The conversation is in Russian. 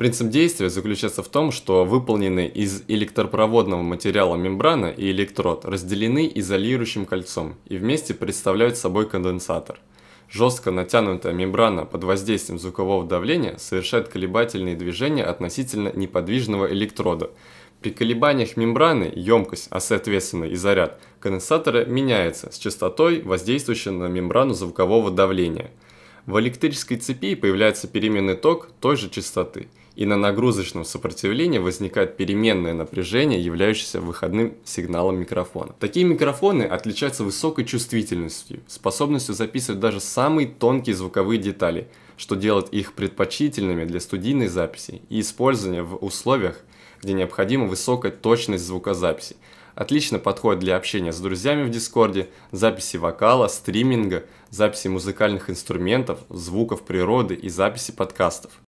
Принцип действия заключается в том, что выполнены из электропроводного материала мембрана и электрод разделены изолирующим кольцом и вместе представляют собой конденсатор. Жестко натянутая мембрана под воздействием звукового давления совершает колебательные движения относительно неподвижного электрода. При колебаниях мембраны емкость, а соответственно и заряд конденсатора меняется с частотой воздействующего на мембрану звукового давления – в электрической цепи появляется переменный ток той же частоты, и на нагрузочном сопротивлении возникает переменное напряжение, являющееся выходным сигналом микрофона. Такие микрофоны отличаются высокой чувствительностью, способностью записывать даже самые тонкие звуковые детали, что делает их предпочтительными для студийной записи и использования в условиях, где необходима высокая точность звукозаписи. Отлично подходит для общения с друзьями в Дискорде, записи вокала, стриминга, записи музыкальных инструментов, звуков природы и записи подкастов.